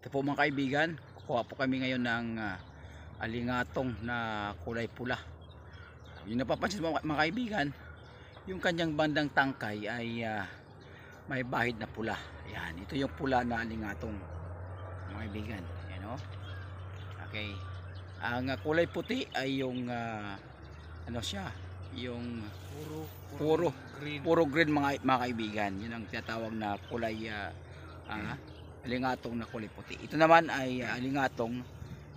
Ito po mga kaibigan, kukuha po kami ngayon ng uh, alingatong na kulay pula. Yung napapansin mo mga kaibigan, yung kanyang bandang tangkay ay uh, may bahid na pula. Ayan, ito yung pula na alingatong mga kaibigan. Ayan o. Oh. Okay. Ang uh, kulay puti ay yung uh, ano siya, yung puro, puro, puro green, puro green mga, mga kaibigan. Yun ang tinatawag na kulay uh, uh, alingatong na kulay puti. Ito naman ay ah, alingatong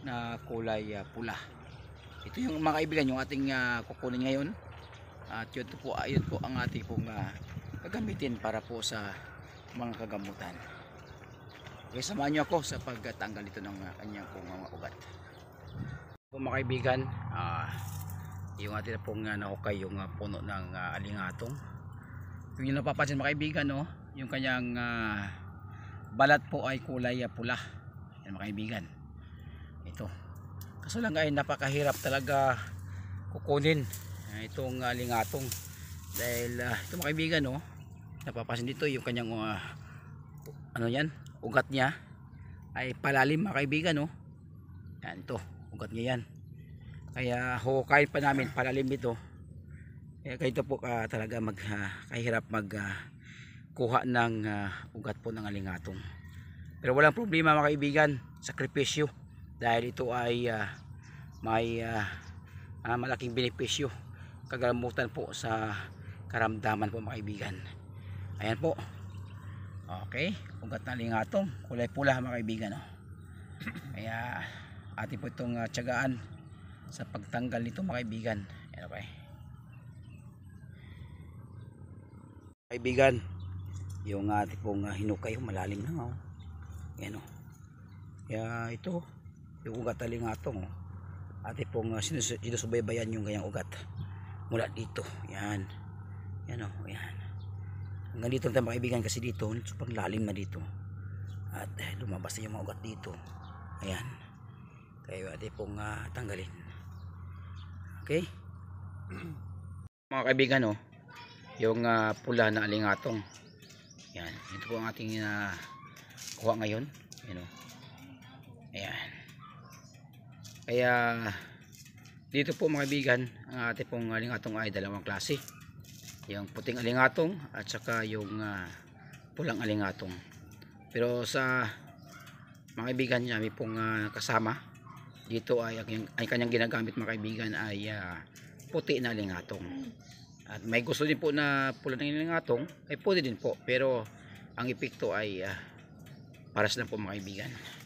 na kulay uh, pula. Ito yung mga kaibigan yung ating uh, kukunin ngayon. At yun po, ayun po ang ating pong uh, gagamitin para po sa mga kagamutan. Okay, samahan nyo ako sa pagtanggal ito ng uh, kanyang pong mga ugat. Po mga kaibigan, uh, yung ating pong uh, nakukay yung uh, puno ng uh, alingatong. Yung napapansin mga kaibigan, no, oh, yung kanyang uh, balat po ay kulay pula yan mga kaibigan ito kaso lang ay napakahirap talaga kukunin ah, itong uh, lingatong dahil uh, ito mga kaibigan oh, napapasin dito yung kanyang uh, ano yan ugat niya ay palalim mga kaibigan no? Oh. yan ito ugat niya yan kaya hukay pa namin palalim dito kaya ganito po uh, talaga mag, uh, mag uh, kuha ng uh, ugat po ng alingatong pero walang problema mga kaibigan sakripisyo dahil ito ay uh, may uh, uh, malaking benepisyo kagalamutan po sa karamdaman po mga kaibigan ayan po okay ugat ng alingatong kulay pula mga kaibigan oh. kaya atin po itong uh, tiyagaan sa pagtanggal nito mga kaibigan ayan okay kaibigan yung ating ah, pong ah, hinukay malalim na oh. yan oh. kaya ito yung ugat alingatong oh. ating ah, pong sinusubaybayan yung ganyang ugat mula dito yan yan oh yan hanggang dito lang tayo makaibigan kasi dito super lalim na dito at eh, lumabas na yung mga ugat dito ayan kaya ate pong uh, tanggalin okay mga kaibigan oh yung uh, pula na alingatong yan. Ito po ang ating uh, kuha ngayon. Yan o. Ayan. Kaya dito po mga kaibigan ang ating pong alingatong ay dalawang klase. Yung puting alingatong at saka yung uh, pulang alingatong. Pero sa mga kaibigan namin pong uh, kasama dito ay, ay kanyang ginagamit mga kaibigan ay uh, puti na alingatong at may gusto din po na pula ng inyong atong ay pwede din po pero ang epekto ay uh, ah, sa lang po mga kaibigan